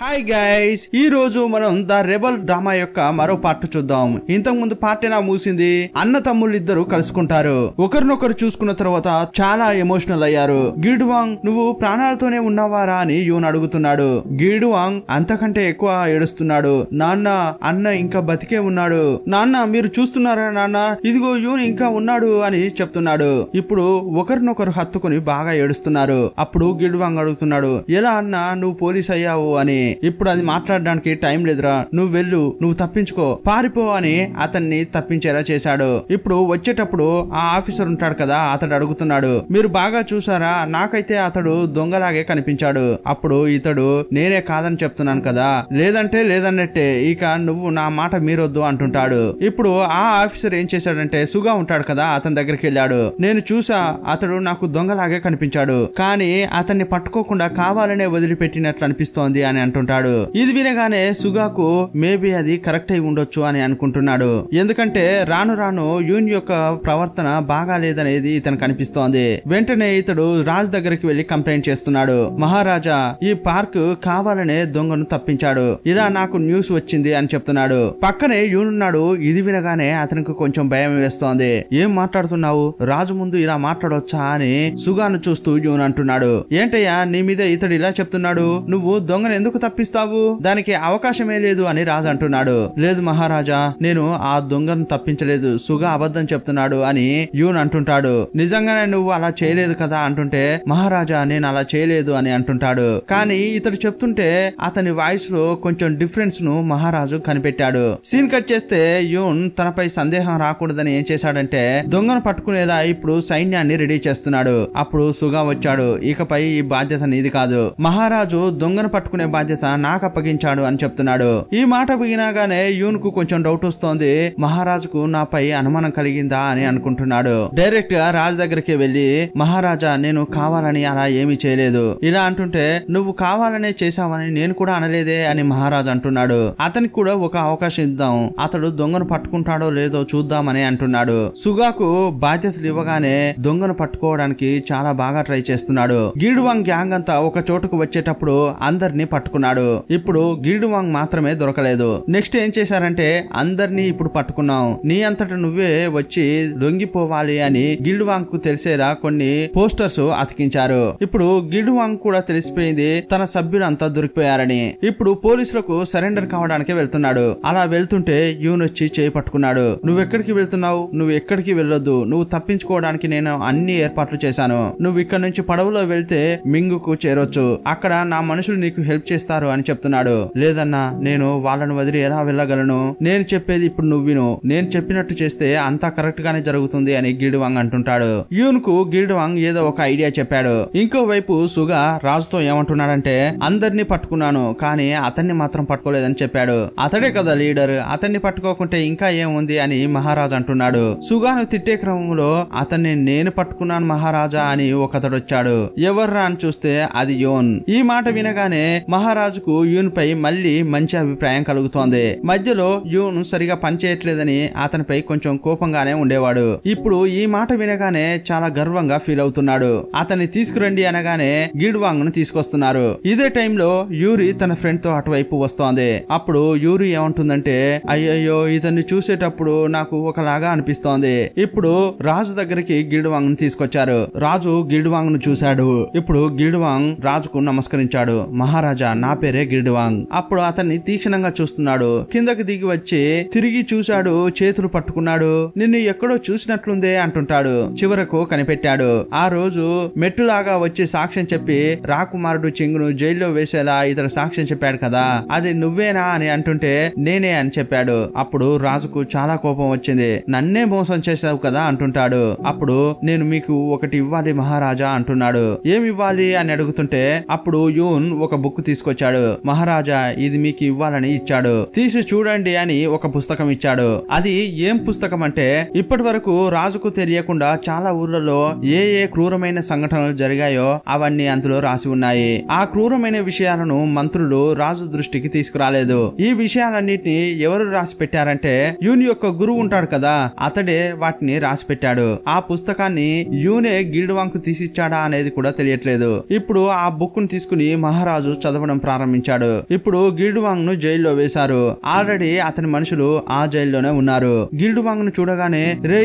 hi guys ఈ రోజు మనం ద రెబల్ డ్రామా యొక్క మరో పార్ట్ చూద్దాం ఇంతకు ముందు ఎలా మూసింది అన్న తమ్ముళ్ళు ఇద్దరు కలుసుకుంటారు ఒకరినొకరు చూసుకున్న తర్వాత చాలా ఎమోషనల్ అయ్యారు గిడ్వాంగ్ నువ్వు ప్రాణాలతోనే ఉన్నావారా అని యూన్ అడుగుతున్నాడు గిడ్వాంగ్ అంతకంటే ఎక్కువ ఏడుస్తున్నాడు నాన్న అన్న ఇంకా బతికే ఉన్నాడు నాన్న మీరు చూస్తున్నారా నాన్న ఇదిగో యూన్ ఇంకా ఉన్నాడు అని చెప్తున్నాడు ఇప్పుడు ఒకరినొకరు హత్తుకుని బాగా ఏడుస్తున్నారు అప్పుడు గిడ్వాంగ్ అడుగుతున్నాడు ఎలా అన్న నువ్వు పోలీస్ అయ్యావు అని ఇప్పుడు అది మాట్లాడడానికి టైం లేదురా నువ్వు వెళ్ళు నువ్వు తప్పించుకో పారిపో అని అతన్ని తప్పించేలా చేశాడు ఇప్పుడు వచ్చేటప్పుడు ఆ ఆఫీసర్ ఉంటాడు కదా అతడు అడుగుతున్నాడు మీరు బాగా చూసారా నాకైతే అతడు దొంగలాగే కనిపించాడు అప్పుడు ఇతడు నేనే కాదని చెప్తున్నాను కదా లేదంటే లేదన్నట్టే ఇక నువ్వు నా మాట మీరొద్దు అంటుంటాడు ఇప్పుడు ఆ ఆఫీసర్ ఏం చేశాడంటే సుగా ఉంటాడు కదా అతని దగ్గరికి వెళ్ళాడు నేను చూసా అతడు నాకు దొంగలాగే కనిపించాడు కానీ అతన్ని పట్టుకోకుండా కావాలనే వదిలిపెట్టినట్లు అనిపిస్తోంది అని అంటుంటాడు ఇది వినగానే సుగాకు మేబీ అది కరెక్ట్ అయి ఉండొచ్చు అని అనుకుంటున్నాడు ఎందుకంటే రాను రాను యూన్ యొక్క ప్రవర్తన బాగా లేదనేది ఇతను కనిపిస్తోంది వెంటనే ఇతడు రాజ్ దగ్గరికి వెళ్లి కంప్లైంట్ చేస్తున్నాడు మహారాజా ఈ పార్క్ కావాలనే దొంగను తప్పించాడు ఇలా నాకు న్యూస్ వచ్చింది అని చెప్తున్నాడు పక్కనే ఉన్నాడు ఇది వినగానే అతనికి కొంచెం భయం వేస్తోంది ఏం మాట్లాడుతున్నావు రాజు ముందు ఇలా మాట్లాడొచ్చా అని సుగాను చూస్తూ యూన్ అంటున్నాడు ఏంటయ్యా నీ మీద ఇతడు ఇలా చెప్తున్నాడు నువ్వు దొంగను ఎందుకు తప్పిస్తావు దానికి అవకాశమే లేదు అని రాజు అంటున్నాడు లేదు మహారాజా నేను ఆ దొంగను తప్పించలేదు సుగ అబద్ధం చెప్తున్నాడు అని యూన్ అంటుంటాడు నిజంగానే నువ్వు అలా చేయలేదు కదా అంటుంటే మహారాజా నేను అలా చేయలేదు అని అంటుంటాడు కానీ ఇతడు చెప్తుంటే అతని వాయిస్ లో కొంచెం డిఫరెన్స్ ను మహారాజు కనిపెట్టాడు సీన్ కట్ చేస్తే యూన్ తనపై సందేహం రాకూడదని ఏం చేశాడంటే దొంగను పట్టుకునేలా ఇప్పుడు సైన్యాన్ని రెడీ చేస్తున్నాడు అప్పుడు సుగా వచ్చాడు ఇకపై ఈ బాధ్యత నీది కాదు మహారాజు దొంగను పట్టుకునే బాధ్యత బాధ్యత నాకు అప్పగించాడు అని చెప్తున్నాడు ఈ మాట వినగానే యూన్ కు కొంచెం డౌట్ వస్తోంది మహారాజుకు నాపై అనుమానం కలిగిందా అని అనుకుంటున్నాడు డైరెక్ట్ గా రాజు దగ్గరికి వెళ్లి మహారాజా నేను కావాలని అలా ఏమీ చేయలేదు ఇలా అంటుంటే నువ్వు కావాలనే చేశావని నేను కూడా అనలేదే అని మహారాజు అంటున్నాడు అతనికి కూడా ఒక అవకాశం ఇద్దాం అతడు దొంగను పట్టుకుంటాడో లేదో చూద్దామని అంటున్నాడు సుగాకు బాధ్యతలు ఇవ్వగానే దొంగను పట్టుకోవడానికి చాలా బాగా ట్రై చేస్తున్నాడు గీడువాంగ్ గ్యాంగ్ అంతా ఒక చోటుకు వచ్చేటప్పుడు అందరినీ పట్టుకున్నాడు పట్టుకున్నాడు ఇప్పుడు వాంగ్ మాత్రమే దొరకలేదు నెక్స్ట్ ఏం చేశారంటే అందరినీ ఇప్పుడు పట్టుకున్నాం నీ అంతటా నువ్వే వచ్చి లొంగిపోవాలి అని వాంగ్ కు తెలిసేలా కొన్ని పోస్టర్స్ అతికించారు ఇప్పుడు గిల్డ్వాంగ్ కూడా తెలిసిపోయింది తన సభ్యులంతా దొరికిపోయారని ఇప్పుడు పోలీసులకు సరెండర్ కావడానికి వెళ్తున్నాడు అలా వెళ్తుంటే యూన్ వచ్చి చేయి పట్టుకున్నాడు నువ్వెక్కడికి వెళ్తున్నావు నువ్వు ఎక్కడికి వెళ్ళొద్దు నువ్వు తప్పించుకోవడానికి నేను అన్ని ఏర్పాట్లు చేశాను నువ్వు ఇక్కడ నుంచి పడవలో వెళ్తే మింగుకు చేరొచ్చు అక్కడ నా మనుషులు నీకు హెల్ప్ చేసి చేస్తారు అని చెప్తున్నాడు లేదన్నా నేను వాళ్ళను వదిలి ఎలా వెళ్ళగలను నేను చెప్పేది ఇప్పుడు నువ్వు నేను చెప్పినట్టు చేస్తే అంతా కరెక్ట్ గానే జరుగుతుంది అని గిల్డ్వాంగ్ అంటుంటాడు యూన్ కు గిల్డ్వాంగ్ ఏదో ఒక ఐడియా చెప్పాడు ఇంకోవైపు సుగా రాజుతో ఏమంటున్నాడంటే అందరినీ పట్టుకున్నాను కానీ అతన్ని మాత్రం పట్టుకోలేదని చెప్పాడు అతడే కదా లీడర్ అతన్ని పట్టుకోకుంటే ఇంకా ఏముంది అని మహారాజు అంటున్నాడు సుగాను తిట్టే క్రమంలో అతన్ని నేను పట్టుకున్నాను మహారాజా అని ఒకతడు వచ్చాడు ఎవర్రా అని చూస్తే అది యోన్ ఈ మాట వినగానే మహారాజు మహారాజుకు యూన్ పై మళ్ళీ మంచి అభిప్రాయం కలుగుతోంది మధ్యలో యూన్ సరిగా పనిచేయట్లేదని అతనిపై కొంచెం కోపంగానే ఉండేవాడు ఇప్పుడు ఈ మాట వినగానే చాలా గర్వంగా ఫీల్ అవుతున్నాడు అతన్ని తీసుకురండి అనగానే గిడ్వాంగ్ ను తీసుకొస్తున్నారు ఇదే టైంలో యూరి తన ఫ్రెండ్ తో అటువైపు వస్తోంది అప్పుడు యూరి ఏమంటుందంటే అయ్యయ్యో ఇతన్ని చూసేటప్పుడు నాకు ఒకలాగా అనిపిస్తోంది ఇప్పుడు రాజు దగ్గరికి గిడ్వాంగ్ ను తీసుకొచ్చారు రాజు గిడ్వాంగ్ ను చూశాడు ఇప్పుడు గిడ్వాంగ్ రాజుకు నమస్కరించాడు మహారాజా నా పేరే గిర్డివాంగ్ అప్పుడు అతన్ని తీక్షణంగా చూస్తున్నాడు కిందకి దిగి వచ్చి తిరిగి చూశాడు చేతులు పట్టుకున్నాడు నిన్ను ఎక్కడో చూసినట్లుందే అంటుంటాడు చివరకు కనిపెట్టాడు ఆ రోజు మెట్టులాగా వచ్చి సాక్ష్యం చెప్పి రాకుమారుడు చెంగును జైల్లో వేసేలా ఇతడు సాక్ష్యం చెప్పాడు కదా అది నువ్వేనా అని అంటుంటే నేనే అని చెప్పాడు అప్పుడు రాజుకు చాలా కోపం వచ్చింది నన్నే మోసం చేశావు కదా అంటుంటాడు అప్పుడు నేను మీకు ఒకటి ఇవ్వాలి మహారాజా అంటున్నాడు ఏమి ఇవ్వాలి అని అడుగుతుంటే అప్పుడు యూన్ ఒక బుక్ తీసుకొచ్చి తీసుకొచ్చాడు మహారాజా ఇది మీకు ఇవ్వాలని ఇచ్చాడు తీసి చూడండి అని ఒక పుస్తకం ఇచ్చాడు అది ఏం పుస్తకం అంటే ఇప్పటి వరకు రాజుకు తెలియకుండా చాలా ఊర్లలో ఏ ఏ క్రూరమైన సంఘటనలు జరిగాయో అవన్నీ అందులో రాసి ఉన్నాయి ఆ క్రూరమైన విషయాలను మంత్రులు రాజు దృష్టికి తీసుకురాలేదు ఈ విషయాలన్నిటిని ఎవరు రాసి పెట్టారంటే యూన్ యొక్క గురువు ఉంటాడు కదా అతడే వాటిని రాసి పెట్టాడు ఆ పుస్తకాన్ని యూనే గిరిడువాంకు తీసిచ్చాడా అనేది కూడా తెలియట్లేదు ఇప్పుడు ఆ బుక్ ను తీసుకుని మహారాజు చదవడం ప్రారంభించాడు ఇప్పుడు వాంగ్ ను జైల్లో వేశారు ఆల్రెడీ అతని మనుషులు ఆ జైల్లోనే ఉన్నారు వాంగ్ ను చూడగానే రే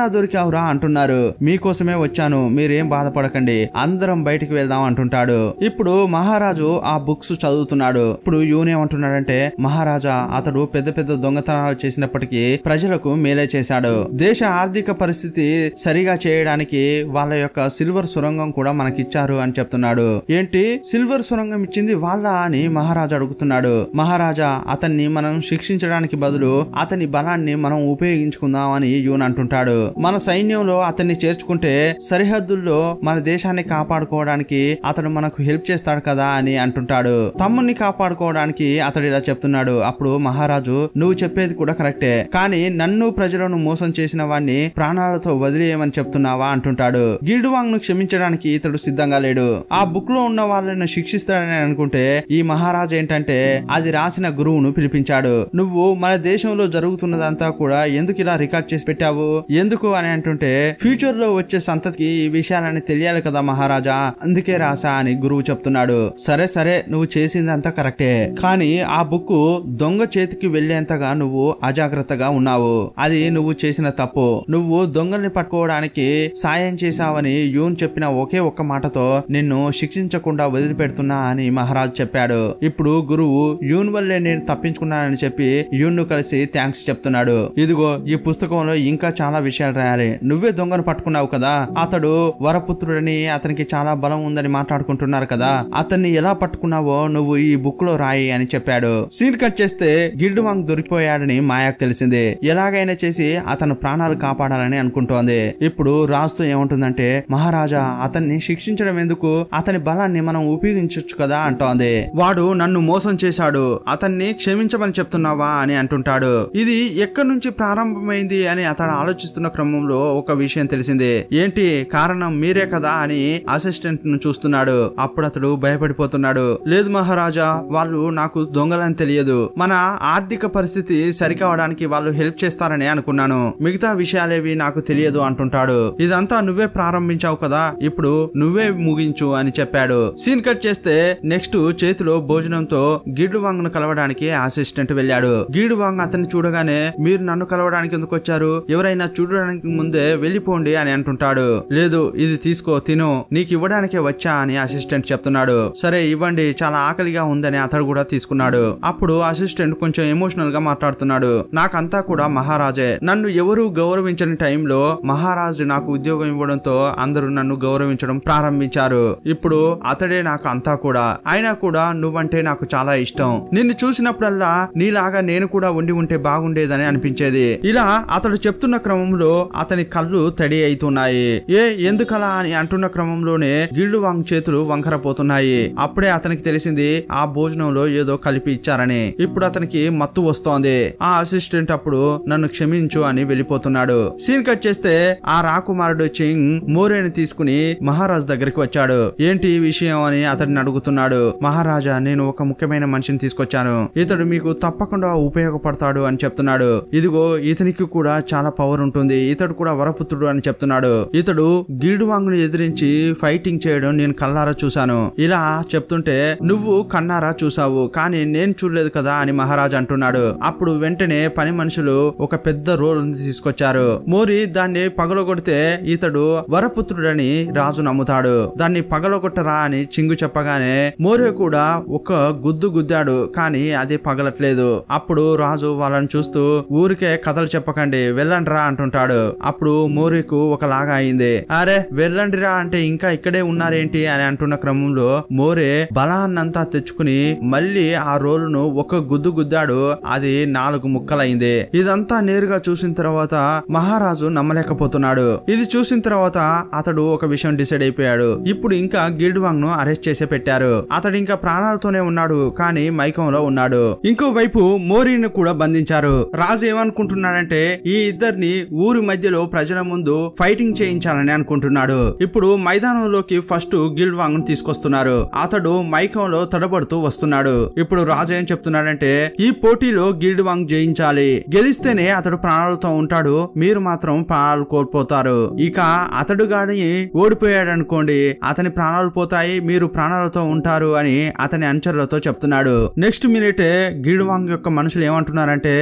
నా దొరికావురా అంటున్నారు మీకోసమే వచ్చాను మీరేం బాధపడకండి అందరం బయటికి వెళ్దాం అంటుంటాడు ఇప్పుడు మహారాజు ఆ బుక్స్ చదువుతున్నాడు ఇప్పుడు యూనేమంటున్నాడంటే మహారాజా అతడు పెద్ద పెద్ద దొంగతనాలు చేసినప్పటికీ ప్రజలకు మేలే చేశాడు దేశ ఆర్థిక పరిస్థితి సరిగా చేయడానికి వాళ్ళ యొక్క సిల్వర్ సొరంగం కూడా మనకిచ్చారు అని చెప్తున్నాడు ఏంటి సిల్వర్ సొరంగం ఇచ్చింది వాళ్ళ రాళ్ళ అని మహారాజు అడుగుతున్నాడు మహారాజా అతన్ని మనం శిక్షించడానికి బదులు అతని బలాన్ని మనం ఉపయోగించుకుందాం అని యూన్ అంటుంటాడు మన సైన్యంలో అతన్ని చేర్చుకుంటే సరిహద్దుల్లో మన దేశాన్ని కాపాడుకోవడానికి అతడు మనకు హెల్ప్ చేస్తాడు కదా అని అంటుంటాడు తమ్ముణ్ణి కాపాడుకోవడానికి అతడు ఇలా చెప్తున్నాడు అప్పుడు మహారాజు నువ్వు చెప్పేది కూడా కరెక్టే కానీ నన్ను ప్రజలను మోసం చేసిన వాడిని ప్రాణాలతో వదిలేయమని చెప్తున్నావా అంటుంటాడు గిల్డువాంగ్ ను క్షమించడానికి ఇతడు సిద్ధంగా లేడు ఆ బుక్ లో ఉన్న వాళ్ళని శిక్షిస్తాడని అనుకుంటే ఈ మహారాజు ఏంటంటే అది రాసిన గురువును పిలిపించాడు నువ్వు మన దేశంలో జరుగుతున్నదంతా కూడా ఎందుకు ఇలా రికార్డ్ చేసి పెట్టావు ఎందుకు అని అంటుంటే ఫ్యూచర్ లో వచ్చే సంతతికి ఈ విషయాలని తెలియాలి కదా మహారాజా అందుకే రాసా అని గురువు చెప్తున్నాడు సరే సరే నువ్వు చేసిందంతా కరెక్టే కానీ ఆ బుక్ దొంగ చేతికి వెళ్లేంతగా నువ్వు అజాగ్రత్తగా ఉన్నావు అది నువ్వు చేసిన తప్పు నువ్వు దొంగల్ని పట్టుకోవడానికి సాయం చేశావని యూన్ చెప్పిన ఒకే ఒక్క మాటతో నిన్ను శిక్షించకుండా వదిలిపెడుతున్నా అని మహారాజ్ చెప్పాడు ఇప్పుడు గురువు యూన్ వల్లే నేను తప్పించుకున్నానని చెప్పి యూన్ ను కలిసి థ్యాంక్స్ చెప్తున్నాడు ఇదిగో ఈ పుస్తకంలో ఇంకా చాలా విషయాలు రాయాలి నువ్వే దొంగను పట్టుకున్నావు కదా అతడు వరపుత్రుడని అతనికి చాలా బలం ఉందని మాట్లాడుకుంటున్నారు కదా అతన్ని ఎలా పట్టుకున్నావో నువ్వు ఈ బుక్ లో రాయి అని చెప్పాడు సీన్ కట్ చేస్తే గిల్డ్ వాంగ్ దొరికిపోయాడని మాయాకు తెలిసింది ఎలాగైనా చేసి అతను ప్రాణాలు కాపాడాలని అనుకుంటోంది ఇప్పుడు రాస్తూ ఏముంటుందంటే మహారాజా అతన్ని శిక్షించడం ఎందుకు అతని బలాన్ని మనం ఉపయోగించవచ్చు కదా అంటోంది చెప్తున్నదే వాడు నన్ను మోసం చేశాడు అతన్ని క్షమించమని చెప్తున్నావా అని అంటుంటాడు ఇది ఎక్కడి నుంచి ప్రారంభమైంది అని అతడు ఆలోచిస్తున్న క్రమంలో ఒక విషయం తెలిసింది ఏంటి కారణం మీరే కదా అని అసిస్టెంట్ ను చూస్తున్నాడు అప్పుడు అతడు భయపడిపోతున్నాడు లేదు మహారాజా వాళ్ళు నాకు దొంగలని తెలియదు మన ఆర్థిక పరిస్థితి సరికావడానికి వాళ్ళు హెల్ప్ చేస్తారని అనుకున్నాను మిగతా విషయాలేవి నాకు తెలియదు అంటుంటాడు ఇదంతా నువ్వే ప్రారంభించావు కదా ఇప్పుడు నువ్వే ముగించు అని చెప్పాడు సీన్ కట్ చేస్తే నెక్స్ట్ చేతిలో భోజనంతో గిడ్డు వాంగ్ను కలవడానికి అసిస్టెంట్ వెళ్ళాడు గిడ్డు వాంగ్ అతన్ని చూడగానే మీరు నన్ను కలవడానికి ఎందుకు వచ్చారు ఎవరైనా చూడడానికి ముందే వెళ్ళిపోండి అని అంటుంటాడు లేదు ఇది తీసుకో తిను నీకు ఇవ్వడానికే వచ్చా అని అసిస్టెంట్ చెప్తున్నాడు సరే ఇవ్వండి చాలా ఆకలిగా ఉందని అతడు కూడా తీసుకున్నాడు అప్పుడు అసిస్టెంట్ కొంచెం ఎమోషనల్ గా మాట్లాడుతున్నాడు నాకంతా కూడా మహారాజే నన్ను ఎవరు గౌరవించని టైంలో మహారాజు నాకు ఉద్యోగం ఇవ్వడంతో అందరూ నన్ను గౌరవించడం ప్రారంభించారు ఇప్పుడు అతడే నాకు అంతా కూడా ఆయన కూడా నువ్వంటే నాకు చాలా ఇష్టం నిన్ను చూసినప్పుడల్లా నీలాగా నేను కూడా ఉండి ఉంటే బాగుండేదని అనిపించేది ఇలా అతడు చెప్తున్న క్రమంలో అతని కళ్ళు తడి అవుతున్నాయి ఏ ఎందుకలా అని అంటున్న క్రమంలోనే గిల్డు వాంగ్ చేతులు వంకరపోతున్నాయి అప్పుడే అతనికి తెలిసింది ఆ భోజనంలో ఏదో కలిపి ఇచ్చారని ఇప్పుడు అతనికి మత్తు వస్తోంది ఆ అసిస్టెంట్ అప్పుడు నన్ను క్షమించు అని వెళ్ళిపోతున్నాడు సీన్ కట్ చేస్తే ఆ రాకుమారుడు చింగ్ మోరేని తీసుకుని మహారాజ్ దగ్గరికి వచ్చాడు ఏంటి ఈ విషయం అని అతడిని అడుగుతున్నాడు మహారాజా నేను ఒక ముఖ్యమైన మనిషిని తీసుకొచ్చాను ఇతడు మీకు తప్పకుండా ఉపయోగపడతాడు అని చెప్తున్నాడు ఇదిగో ఇతనికి కూడా చాలా పవర్ ఉంటుంది ఇతడు కూడా వరపుత్రుడు అని చెప్తున్నాడు ఇతడు గిల్డ్ ను ఎదిరించి ఫైటింగ్ చేయడం నేను కల్లారా చూశాను ఇలా చెప్తుంటే నువ్వు కన్నారా చూసావు కానీ నేను చూడలేదు కదా అని మహారాజా అంటున్నాడు అప్పుడు వెంటనే పని మనుషులు ఒక పెద్ద రోల్ తీసుకొచ్చారు మోరి దాన్ని పగలగొడితే ఇతడు వరపుత్రుడని రాజు నమ్ముతాడు దాన్ని పగలగొట్టరా అని చింగు చెప్పగానే మోరే కూడా ఒక గుద్దు గుద్దాడు కానీ అది పగలట్లేదు అప్పుడు రాజు వాళ్ళని చూస్తూ ఊరికే కథలు చెప్పకండి వెళ్ళండి రా అంటుంటాడు అప్పుడు మోరీకు ఒకలాగా అయింది అరే వెళ్ళండిరా అంటే ఇంకా ఇక్కడే ఉన్నారేంటి అని అంటున్న క్రమంలో మోరే బలాన్నంతా తెచ్చుకుని మళ్ళీ ఆ రోలును ఒక గుద్దు గుద్దాడు అది నాలుగు ముక్కలైంది ఇదంతా నేరుగా చూసిన తర్వాత మహారాజు నమ్మలేకపోతున్నాడు ఇది చూసిన తర్వాత అతడు ఒక విషయం డిసైడ్ అయిపోయాడు ఇప్పుడు ఇంకా వాంగ్ ను అరెస్ట్ చేసి పెట్టారు అతడు ఇంకా ప్రాణాలతోనే ఉన్నాడు కానీ మైకంలో ఉన్నాడు ఇంకోవైపు మోరీని కూడా బంధించారు రాజు ఏమనుకుంటున్నాడంటే ఈ ఇద్దరిని ఊరి మధ్యలో ప్రజల ముందు ఫైటింగ్ చేయించాలని అనుకుంటున్నాడు ఇప్పుడు మైదానంలోకి ఫస్ట్ గిల్డ్ వాంగ్ తీసుకొస్తున్నారు అతడు మైకంలో తడబడుతూ వస్తున్నాడు ఇప్పుడు రాజు ఏం చెప్తున్నాడంటే ఈ పోటీలో గిల్డ్ వాంగ్ జయించాలి గెలిస్తేనే అతడు ప్రాణాలతో ఉంటాడు మీరు మాత్రం ప్రాణాలు కోల్పోతారు ఇక అతడు గాని ఓడిపోయాడు అనుకోండి అతని ప్రాణాలు పోతాయి మీరు ప్రాణాలతో ఉంటారు అని అతని అనుచరులతో చెప్తున్నాడు నెక్స్ట్ మినిట్ గీడువాంగ్ యొక్క మనుషులు ఏమంటున్నారంటే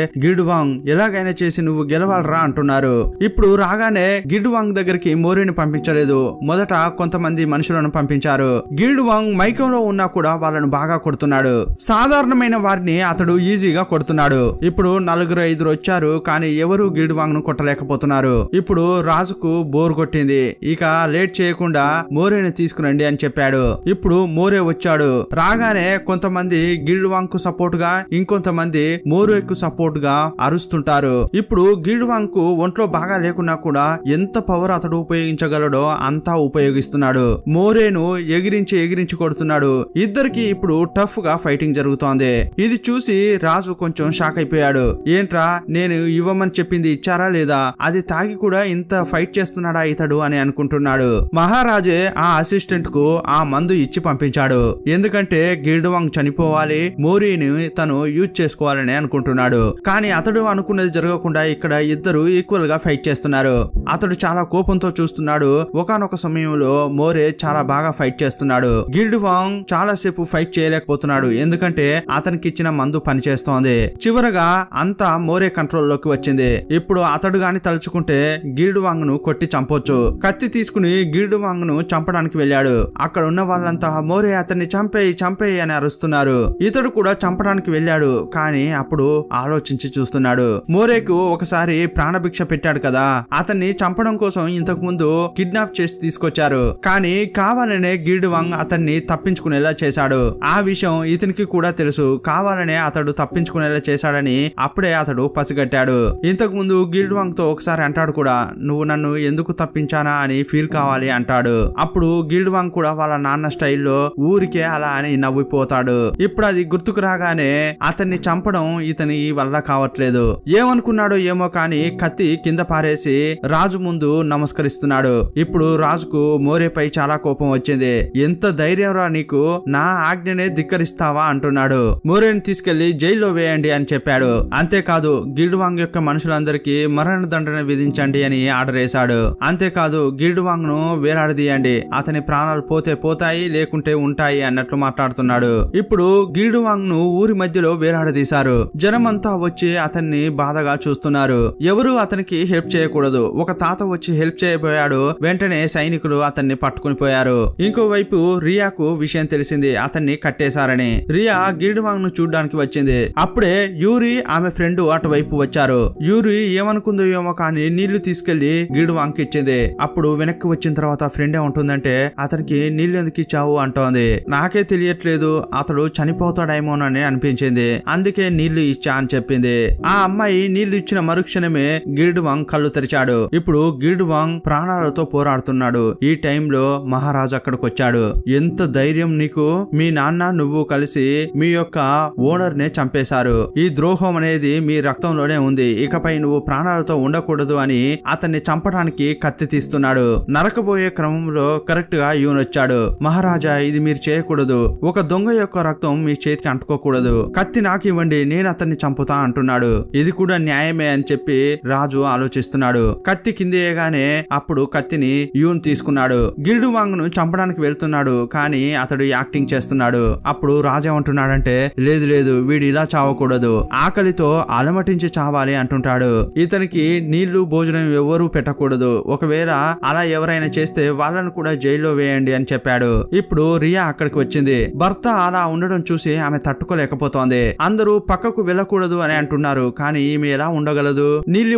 వాంగ్ ఎలాగైనా చేసి నువ్వు గెలవాలరా అంటున్నారు ఇప్పుడు రాగానే వాంగ్ దగ్గరికి మోరీని పంపించలేదు మొదట కొంతమంది మనుషులను పంపించారు గిడ్వాంగ్ మైకంలో ఉన్నా కూడా వాళ్ళను బాగా కొడుతున్నాడు సాధారణమైన వారిని అతడు ఈజీగా కొడుతున్నాడు ఇప్పుడు నలుగురు ఐదురు వచ్చారు కానీ ఎవరు గిడ్వాంగ్ ను కొట్టలేకపోతున్నారు ఇప్పుడు రాజుకు బోర్ కొట్టింది ఇక లేట్ చేయకుండా మోరేని తీసుకురండి అని చెప్పాడు ఇప్పుడు మోరే వచ్చాడు రాగానే కొంతమంది గిల్డ్ వాంగ్ కు సపోర్ట్ గా ఇంకొంతమంది కు సపోర్ట్ గా అరుస్తుంటారు ఇప్పుడు గిల్డ్ వాంగ్ కు ఒంట్లో బాగా లేకున్నా కూడా ఎంత పవర్ అతడు ఉపయోగించగలడో అంతా ఉపయోగిస్తున్నాడు మోరేను ఎగిరించి ఎగిరించి కొడుతున్నాడు ఇద్దరికి ఇప్పుడు టఫ్ గా ఫైటింగ్ జరుగుతోంది ఇది చూసి రాజు కొంచెం షాక్ అయిపోయాడు ఏంట్రా నేను ఇవ్వమని చెప్పింది ఇచ్చారా లేదా అది తాగి కూడా ఇంత ఫైట్ చేస్తున్నాడా ఇతడు అని అనుకుంటున్నాడు మహారాజే ఆ అసిస్టెంట్ కు ఆ మందు ఇచ్చి పంపించాడు ఎందుకంటే ఎందుకంటే గిల్డ్వాంగ్ చనిపోవాలి మోరీని తను యూజ్ చేసుకోవాలని అనుకుంటున్నాడు కానీ అతడు అనుకున్నది జరగకుండా ఇక్కడ ఇద్దరు ఈక్వల్ గా ఫైట్ చేస్తున్నారు అతడు చాలా కోపంతో చూస్తున్నాడు ఒకనొక సమయంలో మోరే చాలా బాగా ఫైట్ చేస్తున్నాడు గిల్డ్వాంగ్ చాలా సేపు ఫైట్ చేయలేకపోతున్నాడు ఎందుకంటే అతనికి ఇచ్చిన మందు పనిచేస్తోంది చివరగా అంతా మోరే కంట్రోల్ లోకి వచ్చింది ఇప్పుడు అతడు గాని తలుచుకుంటే వాంగ్ ను కొట్టి చంపొచ్చు కత్తి తీసుకుని వాంగ్ ను చంపడానికి వెళ్ళాడు అక్కడ ఉన్న వాళ్ళంతా మోరే అతన్ని చంపే చంపేయి చంపేయి అని అరుస్తున్నారు ఇతడు కూడా చంపడానికి వెళ్ళాడు కానీ అప్పుడు ఆలోచించి చూస్తున్నాడు మోరేకు ఒకసారి ప్రాణభిక్ష పెట్టాడు కదా అతన్ని చంపడం కోసం ఇంతకు ముందు కిడ్నాప్ చేసి తీసుకొచ్చారు కానీ కావాలనే గిర్డ్ వాంగ్ అతన్ని తప్పించుకునేలా చేశాడు ఆ విషయం ఇతనికి కూడా తెలుసు కావాలనే అతడు తప్పించుకునేలా చేశాడని అప్పుడే అతడు పసిగట్టాడు ఇంతకు ముందు గిల్డ్ వాంగ్ తో ఒకసారి అంటాడు కూడా నువ్వు నన్ను ఎందుకు తప్పించానా అని ఫీల్ కావాలి అంటాడు అప్పుడు గిల్డ్ వాంగ్ కూడా వాళ్ళ నాన్న స్టైల్లో ఊరికే అలా చంపారా అని నవ్విపోతాడు ఇప్పుడు అది గుర్తుకు రాగానే అతన్ని చంపడం ఇతని వల్ల కావట్లేదు ఏమనుకున్నాడో ఏమో కానీ కత్తి కింద పారేసి రాజు ముందు నమస్కరిస్తున్నాడు ఇప్పుడు రాజుకు మోరేపై చాలా కోపం వచ్చింది ఎంత ధైర్యం రా నీకు నా ఆజ్ఞనే ధిక్కరిస్తావా అంటున్నాడు మోరేని తీసుకెళ్లి జైల్లో వేయండి అని చెప్పాడు అంతేకాదు గిల్డ్వాంగ్ యొక్క మనుషులందరికీ మరణ దండన విధించండి అని ఆర్డర్ వేశాడు అంతేకాదు గిల్డ్వాంగ్ ను వేలాడదీయండి అతని ప్రాణాలు పోతే పోతాయి లేకుంటే ఉంటాయి అన్నట్లు మాట్లాడుతున్నాడు ఇప్పుడు గీడువాంగ్ వాంగ్ ను ఊరి మధ్యలో వేలాడదీశారు జనమంతా వచ్చి అతన్ని బాధగా చూస్తున్నారు ఎవరు అతనికి హెల్ప్ చేయకూడదు ఒక తాత వచ్చి హెల్ప్ చేయబోయాడు వెంటనే సైనికులు అతన్ని పట్టుకుని పోయారు ఇంకోవైపు రియాకు విషయం తెలిసింది అతన్ని కట్టేశారని రియా గీడువాంగ్ ను చూడడానికి వచ్చింది అప్పుడే యూరి ఆమె ఫ్రెండ్ అటువైపు వచ్చారు యూరి ఏమనుకుందో ఏమో కానీ నీళ్లు తీసుకెళ్లి గీడువాంగ్ కి ఇచ్చింది అప్పుడు వెనక్కి వచ్చిన తర్వాత ఫ్రెండ్ ఉంటుందంటే అతనికి నీళ్లు ఎందుకు ఇచ్చావు అంటోంది నాకే తెలియట్లేదు అతడు చనిపోతాడేమోనని అనిపించింది అందుకే నీళ్లు ఇచ్చా అని చెప్పింది ఆ అమ్మాయి నీళ్లు ఇచ్చిన మరుక్షణమే గిరిడ్ వాంగ్ కళ్ళు తెరిచాడు ఇప్పుడు గిర్డ్ వాంగ్ ప్రాణాలతో పోరాడుతున్నాడు ఈ టైంలో మహారాజు అక్కడికి వచ్చాడు ఎంత ధైర్యం నీకు మీ నాన్న నువ్వు కలిసి మీ యొక్క ఓనర్ నే చంపేశారు ఈ ద్రోహం అనేది మీ రక్తంలోనే ఉంది ఇకపై నువ్వు ప్రాణాలతో ఉండకూడదు అని అతన్ని చంపడానికి కత్తి తీస్తున్నాడు నరకబోయే క్రమంలో కరెక్ట్ గా వచ్చాడు మహారాజా ఇది మీరు చేయకూడదు ఒక దొంగ యొక్క రక్తం మీ చేతికి అంటుకోకూడదు కత్తి నాకివ్వండి నేను అతన్ని చంపుతా అంటున్నాడు ఇది కూడా న్యాయమే అని చెప్పి రాజు ఆలోచిస్తున్నాడు కత్తి కిందేయగానే అప్పుడు కత్తిని యూన్ తీసుకున్నాడు గిరుడు వాంగ్ ను చంపడానికి వెళ్తున్నాడు కానీ అతడు యాక్టింగ్ చేస్తున్నాడు అప్పుడు రాజు ఏమంటున్నాడంటే లేదు లేదు వీడు ఇలా చావకూడదు ఆకలితో అలమటించి చావాలి అంటుంటాడు ఇతనికి నీళ్లు భోజనం ఎవరూ పెట్టకూడదు ఒకవేళ అలా ఎవరైనా చేస్తే వాళ్ళను కూడా జైల్లో వేయండి అని చెప్పాడు ఇప్పుడు రియా అక్కడికి వచ్చింది చేసింది భర్త అలా ఉండడం చూసి ఆమె తట్టుకోలేకపోతోంది అందరూ పక్కకు వెళ్ళకూడదు అని అంటున్నారు కానీ ఈమె ఎలా ఉండగలదు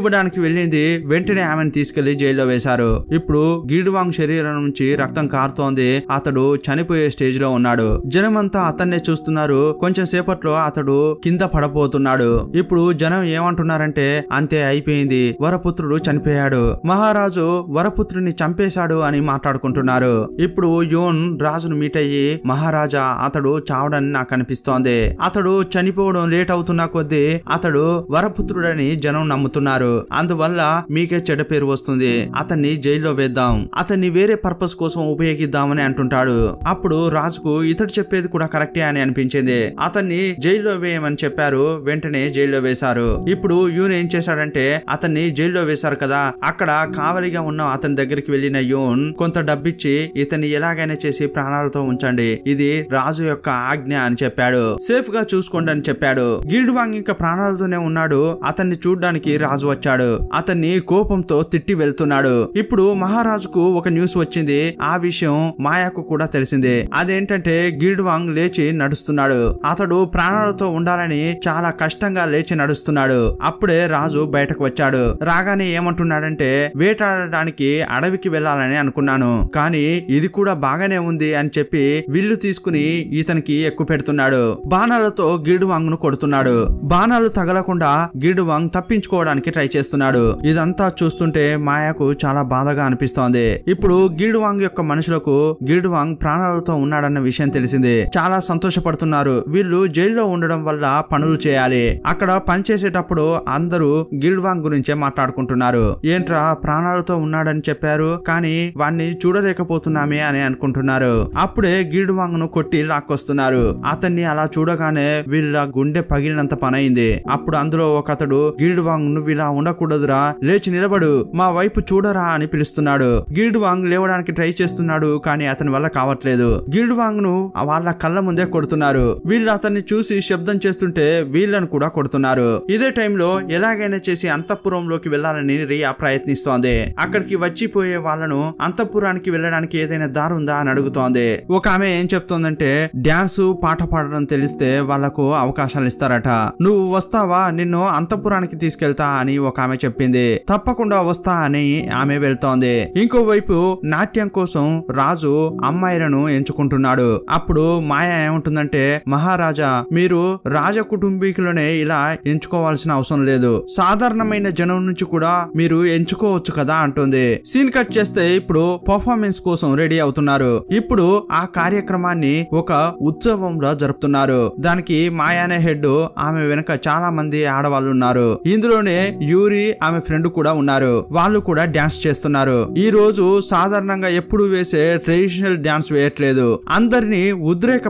ఇవ్వడానికి వెళ్ళింది వెంటనే ఆమెను తీసుకెళ్లి జైల్లో వేశారు ఇప్పుడు గీడువాంగ్ శరీరం నుంచి రక్తం కారుతోంది అతడు చనిపోయే స్టేజ్ లో ఉన్నాడు జనమంతా అతన్నే చూస్తున్నారు కొంచెం సేపట్లో అతడు కింద పడపోతున్నాడు ఇప్పుడు జనం ఏమంటున్నారంటే అంతే అయిపోయింది వరపుత్రుడు చనిపోయాడు మహారాజు వరపుత్రుని చంపేశాడు అని మాట్లాడుకుంటున్నారు ఇప్పుడు యోన్ రాజును మీట్ అయ్యి మహారాజు రాజా అతడు చావడని నాకు అనిపిస్తోంది అతడు చనిపోవడం లేట్ అవుతున్న కొద్దీ అతడు వరపుత్రుడని జనం నమ్ముతున్నారు అందువల్ల మీకే చెడ పేరు వస్తుంది అతన్ని జైల్లో వేద్దాం అతన్ని వేరే పర్పస్ కోసం ఉపయోగిద్దామని అంటుంటాడు అప్పుడు రాజుకు ఇతడు చెప్పేది కూడా కరెక్టే అని అనిపించింది అతన్ని జైల్లో వేయమని చెప్పారు వెంటనే జైల్లో వేశారు ఇప్పుడు యూన్ ఏం చేశాడంటే అతన్ని జైల్లో వేశారు కదా అక్కడ కావలిగా ఉన్న అతని దగ్గరికి వెళ్ళిన యూన్ కొంత డబ్బిచ్చి ఇతన్ని ఎలాగైనా చేసి ప్రాణాలతో ఉంచండి ఇది రాజు యొక్క ఆజ్ఞ అని చెప్పాడు సేఫ్ గా చూసుకోండి అని చెప్పాడు గిల్డ్ వాంగ్ ఇంకా ప్రాణాలతోనే ఉన్నాడు అతన్ని చూడ్డానికి రాజు వచ్చాడు అతన్ని కోపంతో తిట్టి వెళ్తున్నాడు ఇప్పుడు మహారాజుకు ఒక న్యూస్ వచ్చింది ఆ విషయం మాయాకు కూడా తెలిసింది అదేంటంటే గిల్డ్ వాంగ్ లేచి నడుస్తున్నాడు అతడు ప్రాణాలతో ఉండాలని చాలా కష్టంగా లేచి నడుస్తున్నాడు అప్పుడే రాజు బయటకు వచ్చాడు రాగానే ఏమంటున్నాడంటే వేటాడడానికి అడవికి వెళ్ళాలని అనుకున్నాను కానీ ఇది కూడా బాగానే ఉంది అని చెప్పి విల్లు తీసుకుని ఇతనికి ఎక్కువ పెడుతున్నాడు బాణాలతో గిల్డ్ వాంగ్ ను కొడుతున్నాడు బాణాలు తగలకుండా గిల్డ్ వాంగ్ తప్పించుకోవడానికి ట్రై చేస్తున్నాడు ఇదంతా చూస్తుంటే మాయాకు చాలా బాధగా అనిపిస్తోంది ఇప్పుడు గిల్డ్ వాంగ్ యొక్క మనుషులకు గిల్డ్ వాంగ్ ప్రాణాలతో ఉన్నాడన్న విషయం తెలిసింది చాలా సంతోషపడుతున్నారు వీళ్ళు జైల్లో ఉండడం వల్ల పనులు చేయాలి అక్కడ పనిచేసేటప్పుడు అందరూ గిల్డ్ వాంగ్ గురించే మాట్లాడుకుంటున్నారు ఏంట్రా ప్రాణాలతో ఉన్నాడని చెప్పారు కానీ వాణ్ణి చూడలేకపోతున్నామే అని అనుకుంటున్నారు అప్పుడే గిల్డ్ వాంగ్ రాహును కొట్టి లాక్కొస్తున్నారు అతన్ని అలా చూడగానే వీళ్ళ గుండె పగిలినంత పనైంది అప్పుడు అందులో ఒక అతడు గిల్డ్ వాంగ్ నువ్వు ఇలా ఉండకూడదురా లేచి నిలబడు మా వైపు చూడరా అని పిలుస్తున్నాడు గిల్డ్ వాంగ్ లేవడానికి ట్రై చేస్తున్నాడు కానీ అతని వల్ల కావట్లేదు గిల్డ్ వాంగ్ ను వాళ్ళ కళ్ళ ముందే కొడుతున్నారు వీళ్ళు అతన్ని చూసి శబ్దం చేస్తుంటే వీళ్ళను కూడా కొడుతున్నారు ఇదే టైంలో ఎలాగైనా చేసి అంతఃపురంలోకి వెళ్లాలని రియా ప్రయత్నిస్తోంది అక్కడికి వచ్చిపోయే వాళ్ళను అంతఃపురానికి వెళ్ళడానికి ఏదైనా దారుందా అని అడుగుతోంది ఒక ఆమె ఏం చెప్తుంది చెప్తోందంటే డ్యాన్స్ పాట పాడడం తెలిస్తే వాళ్లకు అవకాశాలు ఇస్తారట నువ్వు వస్తావా నిన్ను అంతపురానికి తీసుకెళ్తా అని ఒక ఆమె చెప్పింది తప్పకుండా వస్తా అని ఆమె వెళ్తోంది ఇంకోవైపు నాట్యం కోసం రాజు అమ్మాయిలను ఎంచుకుంటున్నాడు అప్పుడు మాయ ఏముంటుందంటే మహారాజా మీరు రాజ కుటుంబీకులనే ఇలా ఎంచుకోవాల్సిన అవసరం లేదు సాధారణమైన జనం నుంచి కూడా మీరు ఎంచుకోవచ్చు కదా అంటుంది సీన్ కట్ చేస్తే ఇప్పుడు పర్ఫార్మెన్స్ కోసం రెడీ అవుతున్నారు ఇప్పుడు ఆ కార్యక్రమాన్ని ఉత్సవాన్ని ఒక ఉత్సవంలా జరుపుతున్నారు దానికి మాయానే హెడ్ ఆమె వెనక చాలా మంది ఆడవాళ్ళు ఉన్నారు ఇందులోనే యూరి ఆమె ఫ్రెండ్ కూడా ఉన్నారు వాళ్ళు కూడా డాన్స్ చేస్తున్నారు ఈ రోజు సాధారణంగా ఎప్పుడు వేసే ట్రెడిషనల్ డాన్స్ వేయట్లేదు అందరినీ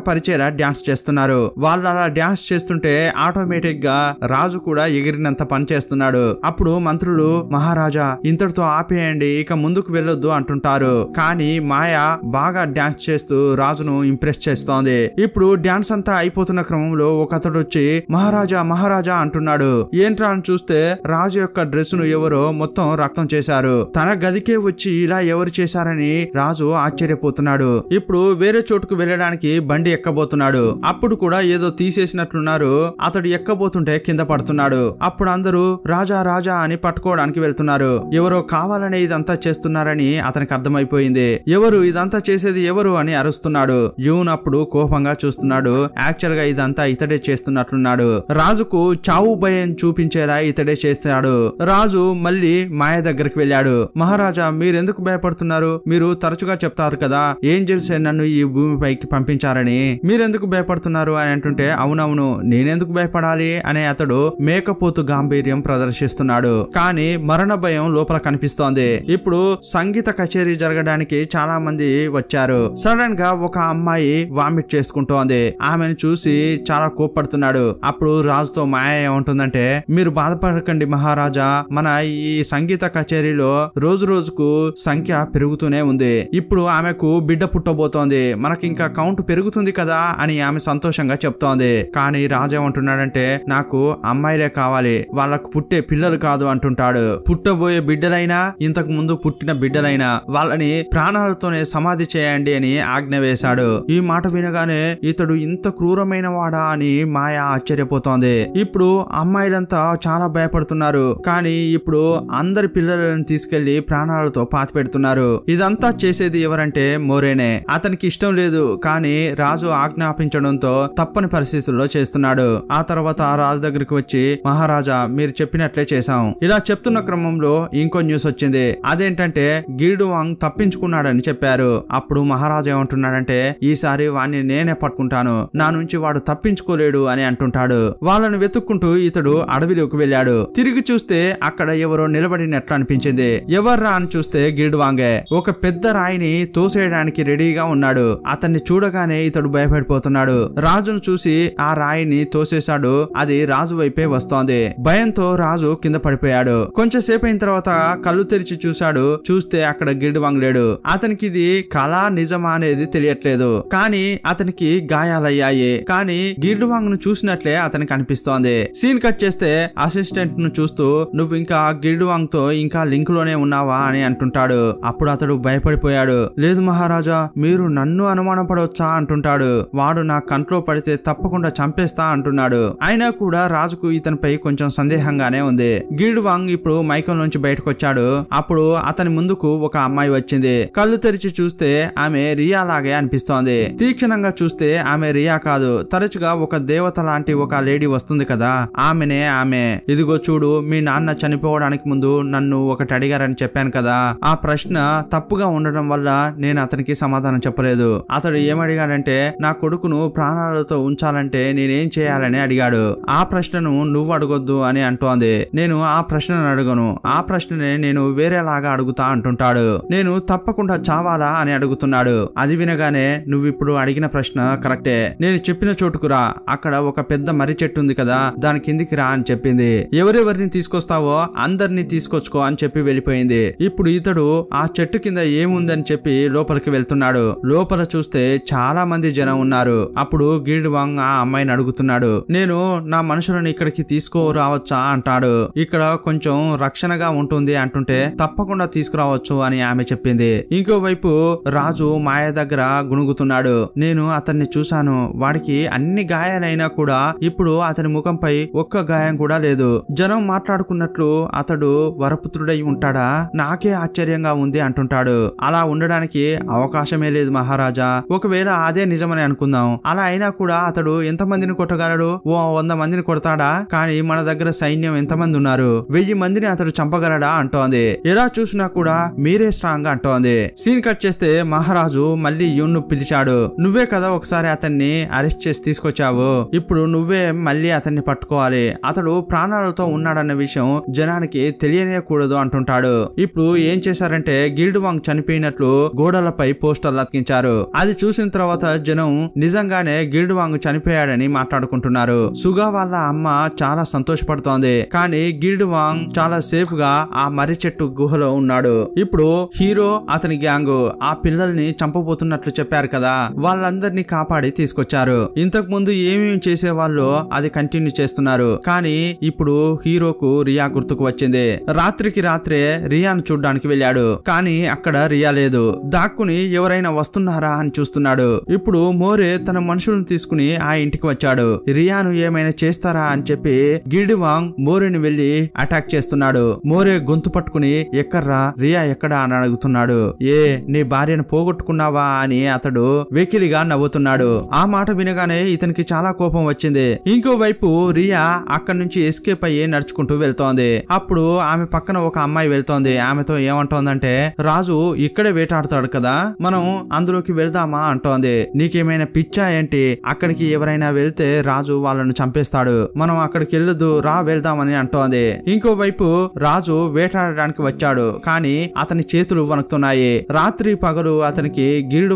పరిచేలా డాన్స్ చేస్తున్నారు వాళ్ళు అలా డాన్స్ చేస్తుంటే ఆటోమేటిక్ గా రాజు కూడా ఎగిరినంత పని చేస్తున్నాడు అప్పుడు మంత్రులు మహారాజా ఇంతటితో ఆపేయండి ఇక ముందుకు వెళ్ళొద్దు అంటుంటారు కానీ మాయ బాగా డాన్స్ చేస్తూ రాజును ఇంప్రెస్ చేస్తోంది ఇప్పుడు డాన్స్ అంతా అయిపోతున్న క్రమంలో ఒక అతడు వచ్చి మహారాజా మహారాజా అంటున్నాడు ఏంట్రా అని చూస్తే రాజు యొక్క డ్రెస్ ను ఎవరో మొత్తం రక్తం చేశారు తన గదికే వచ్చి ఇలా ఎవరు చేశారని రాజు ఆశ్చర్యపోతున్నాడు ఇప్పుడు వేరే చోటుకు వెళ్ళడానికి బండి ఎక్కబోతున్నాడు అప్పుడు కూడా ఏదో తీసేసినట్లున్నారు అతడు ఎక్కబోతుంటే కింద పడుతున్నాడు అప్పుడు అందరూ రాజా రాజా అని పట్టుకోవడానికి వెళ్తున్నారు ఎవరో కావాలనే ఇదంతా చేస్తున్నారని అతనికి అర్థమైపోయింది ఎవరు ఇదంతా చేసేది ఎవరు అని అరుస్తున్నాడు డ్యూన్ అప్పుడు కోపంగా చూస్తున్నాడు యాక్చువల్ గా ఇదంతా ఇతడే చేస్తున్నట్లున్నాడు రాజుకు చావు భయం చూపించేలా ఇతడే చేస్తున్నాడు రాజు మళ్ళీ మాయ దగ్గరికి వెళ్ళాడు మహారాజా మీరెందుకు భయపడుతున్నారు మీరు తరచుగా చెప్తారు కదా ఏంజల్స్ నన్ను ఈ భూమిపైకి పంపించారని మీరెందుకు భయపడుతున్నారు అని అంటుంటే అవునవును నేనెందుకు భయపడాలి అనే అతడు మేకపోతు గాంభీర్యం ప్రదర్శిస్తున్నాడు కానీ మరణ భయం లోపల కనిపిస్తోంది ఇప్పుడు సంగీత కచేరీ జరగడానికి చాలా మంది వచ్చారు సడన్ గా ఒక అమ్మాయి అమ్మాయి వామిట్ చేసుకుంటోంది ఆమెను చూసి చాలా కోప్పడుతున్నాడు అప్పుడు రాజుతో మాయ ఏమంటుందంటే మీరు బాధపడకండి మహారాజా మన ఈ సంగీత కచేరీలో రోజు రోజుకు సంఖ్య పెరుగుతూనే ఉంది ఇప్పుడు ఆమెకు బిడ్డ పుట్టబోతోంది మనకింకా కౌంట్ పెరుగుతుంది కదా అని ఆమె సంతోషంగా చెప్తోంది కానీ రాజేమంటున్నాడంటే నాకు అమ్మాయిలే కావాలి వాళ్ళకు పుట్టే పిల్లలు కాదు అంటుంటాడు పుట్టబోయే బిడ్డలైనా ఇంతకు ముందు పుట్టిన బిడ్డలైనా వాళ్ళని ప్రాణాలతోనే సమాధి చేయండి అని ఆజ్ఞ వేశాడు ఈ మాట వినగానే ఇతడు ఇంత క్రూరమైన వాడా అని మాయ ఆశ్చర్యపోతోంది ఇప్పుడు అమ్మాయిలంతా చాలా భయపడుతున్నారు కానీ ఇప్పుడు అందరి పిల్లలను తీసుకెళ్లి ప్రాణాలతో పాతి పెడుతున్నారు ఇదంతా చేసేది ఎవరంటే మోరేనే అతనికి ఇష్టం లేదు కానీ రాజు ఆజ్ఞాపించడంతో తప్పని పరిస్థితుల్లో చేస్తున్నాడు ఆ తర్వాత రాజు దగ్గరికి వచ్చి మహారాజా మీరు చెప్పినట్లే చేశాం ఇలా చెప్తున్న క్రమంలో ఇంకో న్యూస్ వచ్చింది అదేంటంటే గీడు వాంగ్ తప్పించుకున్నాడని చెప్పారు అప్పుడు మహారాజా ఏమంటున్నాడంటే ఈ ఈసారి వాణ్ణి నేనే పట్టుకుంటాను నా నుంచి వాడు తప్పించుకోలేడు అని అంటుంటాడు వాళ్ళని వెతుక్కుంటూ ఇతడు అడవిలోకి వెళ్ళాడు తిరిగి చూస్తే అక్కడ ఎవరో నిలబడినట్లు అనిపించింది ఎవర్రా అని చూస్తే వాంగే ఒక పెద్ద రాయిని తోసేయడానికి రెడీగా ఉన్నాడు అతన్ని చూడగానే ఇతడు భయపడిపోతున్నాడు రాజును చూసి ఆ రాయిని తోసేశాడు అది రాజు వైపే వస్తోంది భయంతో రాజు కింద పడిపోయాడు కొంచెంసేపు అయిన తర్వాత కళ్ళు తెరిచి చూశాడు చూస్తే అక్కడ గిరిడ్వాంగ్ లేడు అతనికి ఇది కళ నిజమా అనేది తెలియట్లేదు కానీ అతనికి గాయాలయ్యాయి కానీ గిర్డువాంగ్ ను చూసినట్లే అతనికి అనిపిస్తోంది సీన్ కట్ చేస్తే అసిస్టెంట్ ను చూస్తూ నువ్వు ఇంకా గిర్డువాంగ్ తో ఇంకా లింక్ లోనే ఉన్నావా అని అంటుంటాడు అప్పుడు అతడు భయపడిపోయాడు లేదు మహారాజా మీరు నన్ను పడవచ్చా అంటుంటాడు వాడు నా కంట్లో పడితే తప్పకుండా చంపేస్తా అంటున్నాడు అయినా కూడా రాజుకు ఇతనిపై కొంచెం సందేహంగానే ఉంది గిల్డ్ వాంగ్ ఇప్పుడు మైకం నుంచి బయటకు వచ్చాడు అప్పుడు అతని ముందుకు ఒక అమ్మాయి వచ్చింది కళ్ళు తెరిచి చూస్తే ఆమె రియా లాగే అనిపిస్తోంది ఉంటుంది తీక్షణంగా చూస్తే ఆమె రియా కాదు తరచుగా ఒక దేవత లాంటి ఒక లేడీ వస్తుంది కదా ఆమెనే ఆమె ఇదిగో చూడు మీ నాన్న చనిపోవడానికి ముందు నన్ను ఒకటి అడిగారని చెప్పాను కదా ఆ ప్రశ్న తప్పుగా ఉండడం వల్ల నేను అతనికి సమాధానం చెప్పలేదు అతడు ఏమడిగాడంటే నా కొడుకును ప్రాణాలతో ఉంచాలంటే నేనేం చేయాలని అడిగాడు ఆ ప్రశ్నను నువ్వు అడగొద్దు అని అంటోంది నేను ఆ ప్రశ్నను అడగను ఆ ప్రశ్ననే నేను వేరేలాగా అడుగుతా అంటుంటాడు నేను తప్పకుండా చావాలా అని అడుగుతున్నాడు అది వినగానే నువ్వు ఇప్పుడు అడిగిన ప్రశ్న కరెక్టే నేను చెప్పిన చోటుకు రా అక్కడ ఒక పెద్ద మర్రి చెట్టు ఉంది కదా దాని కిందికి రా అని చెప్పింది ఎవరెవరిని తీసుకొస్తావో అందరినీ తీసుకొచ్చుకో అని చెప్పి వెళ్ళిపోయింది ఇప్పుడు ఇతడు ఆ చెట్టు కింద ఏముందని చెప్పి లోపలికి వెళ్తున్నాడు లోపల చూస్తే చాలా మంది జనం ఉన్నారు అప్పుడు గిరిడి వాంగ్ ఆ అమ్మాయిని అడుగుతున్నాడు నేను నా మనుషులను ఇక్కడికి తీసుకురావచ్చా అంటాడు ఇక్కడ కొంచెం రక్షణగా ఉంటుంది అంటుంటే తప్పకుండా తీసుకురావచ్చు అని ఆమె చెప్పింది ఇంకోవైపు రాజు మాయ దగ్గర గుణుగుతున్నాడు ఉన్నాడు నేను అతన్ని చూశాను వాడికి అన్ని గాయాలైనా కూడా ఇప్పుడు అతని ముఖంపై ఒక్క గాయం కూడా లేదు జనం మాట్లాడుకున్నట్లు అతడు వరపుత్రుడై ఉంటాడా నాకే ఆశ్చర్యంగా ఉంది అంటుంటాడు అలా ఉండడానికి అవకాశమే లేదు మహారాజా ఒకవేళ అదే నిజమని అనుకుందాం అలా అయినా కూడా అతడు ఎంతమందిని కొట్టగలడు ఓ వంద మందిని కొడతాడా కానీ మన దగ్గర సైన్యం ఎంతమంది ఉన్నారు వెయ్యి మందిని అతడు చంపగలడా అంటోంది ఎలా చూసినా కూడా మీరే స్ట్రాంగ్ అంటోంది సీన్ కట్ చేస్తే మహారాజు మళ్ళీ యూన్ను పిలిచాడు అంటాడు నువ్వే కదా ఒకసారి అతన్ని అరెస్ట్ చేసి తీసుకొచ్చావు ఇప్పుడు నువ్వే మళ్ళీ అతన్ని పట్టుకోవాలి అతడు ప్రాణాలతో ఉన్నాడన్న విషయం జనానికి తెలియనియకూడదు అంటుంటాడు ఇప్పుడు ఏం చేశారంటే గిల్డ్ వాంగ్ చనిపోయినట్లు గోడలపై పోస్టర్లు అతికించారు అది చూసిన తర్వాత జనం నిజంగానే గిల్డ్ వాంగ్ చనిపోయాడని మాట్లాడుకుంటున్నారు సుగా వాళ్ళ అమ్మ చాలా సంతోషపడుతోంది కానీ గిల్డ్ వాంగ్ చాలా సేఫ్ గా ఆ మర్రి చెట్టు గుహలో ఉన్నాడు ఇప్పుడు హీరో అతని గ్యాంగ్ ఆ పిల్లల్ని చంపబోతున్నట్లు చెప్పారు కదా కదా వాళ్ళందరినీ కాపాడి తీసుకొచ్చారు ఇంతకు ముందు ఏమేమి చేసేవాళ్ళు అది కంటిన్యూ చేస్తున్నారు కానీ ఇప్పుడు హీరోకు రియా గుర్తుకు వచ్చింది రాత్రికి రాత్రే రియాను చూడ్డానికి వెళ్ళాడు కానీ అక్కడ రియా లేదు దాక్కుని ఎవరైనా వస్తున్నారా అని చూస్తున్నాడు ఇప్పుడు మోరే తన మనుషులను తీసుకుని ఆ ఇంటికి వచ్చాడు రియాను ఏమైనా చేస్తారా అని చెప్పి గిడివాంగ్ మోరేని వెళ్లి అటాక్ చేస్తున్నాడు మోరే గొంతు పట్టుకుని ఎక్కర్రా రియా ఎక్కడా అని అడుగుతున్నాడు ఏ నీ భార్యను పోగొట్టుకున్నావా అని అతడు వెకిలిగా నవ్వుతున్నాడు ఆ మాట వినగానే ఇతనికి చాలా కోపం వచ్చింది ఇంకోవైపు రియా అక్కడి నుంచి ఎస్కేప్ అయ్యి నడుచుకుంటూ వెళ్తోంది అప్పుడు ఆమె పక్కన ఒక అమ్మాయి వెళ్తోంది ఆమెతో ఏమంటోందంటే రాజు ఇక్కడే వేటాడుతాడు కదా మనం అందులోకి వెళ్దామా అంటోంది నీకేమైనా పిచ్చా ఏంటి అక్కడికి ఎవరైనా వెళ్తే రాజు వాళ్ళను చంపేస్తాడు మనం అక్కడికి వెళ్ళదు రా వెళ్దామని అంటోంది ఇంకోవైపు రాజు వేటాడడానికి వచ్చాడు కానీ అతని చేతులు వణుకుతున్నాయి రాత్రి పగలు అతనికి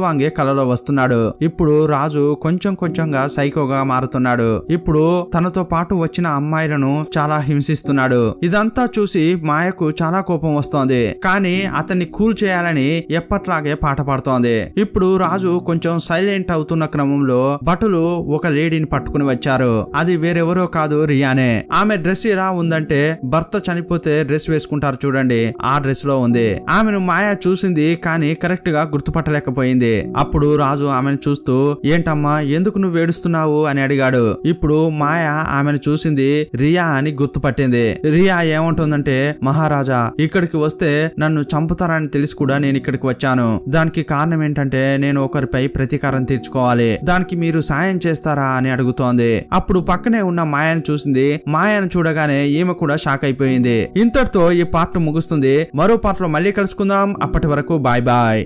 వాంగే కలలో వస్తున్నాడు ఇప్పుడు రాజు కొంచెం కొంచెంగా సైకోగా మారుతున్నాడు ఇప్పుడు తనతో పాటు వచ్చిన అమ్మాయిలను చాలా హింసిస్తున్నాడు ఇదంతా చూసి మాయకు చాలా కోపం వస్తోంది కానీ అతన్ని కూల్ చేయాలని ఎప్పట్లాగే పాట పాడుతోంది ఇప్పుడు రాజు కొంచెం సైలెంట్ అవుతున్న క్రమంలో భటులు ఒక లేడీని పట్టుకుని వచ్చారు అది వేరెవరో కాదు రియానే ఆమె డ్రెస్ ఎలా ఉందంటే భర్త చనిపోతే డ్రెస్ వేసుకుంటారు చూడండి ఆ డ్రెస్ లో ఉంది ఆమెను మాయ చూసింది కానీ కరెక్ట్ గా గుర్తుపట్టలేకపోయింది అప్పుడు రాజు ఆమెను చూస్తూ ఏంటమ్మా ఎందుకు నువ్వు ఏడుస్తున్నావు అని అడిగాడు ఇప్పుడు మాయ ఆమెను చూసింది రియా అని గుర్తుపట్టింది రియా ఏమంటుందంటే మహారాజా ఇక్కడికి వస్తే నన్ను చంపుతారని తెలిసి కూడా నేను ఇక్కడికి వచ్చాను దానికి కారణం ఏంటంటే నేను ఒకరిపై ప్రతీకారం తీర్చుకోవాలి దానికి మీరు సాయం చేస్తారా అని అడుగుతోంది అప్పుడు పక్కనే ఉన్న మాయాను చూసింది మాయను చూడగానే ఈమె కూడా షాక్ అయిపోయింది ఇంతటితో ఈ పాటను ముగుస్తుంది మరో పాటలో మళ్ళీ కలుసుకుందాం అప్పటి వరకు బాయ్ బాయ్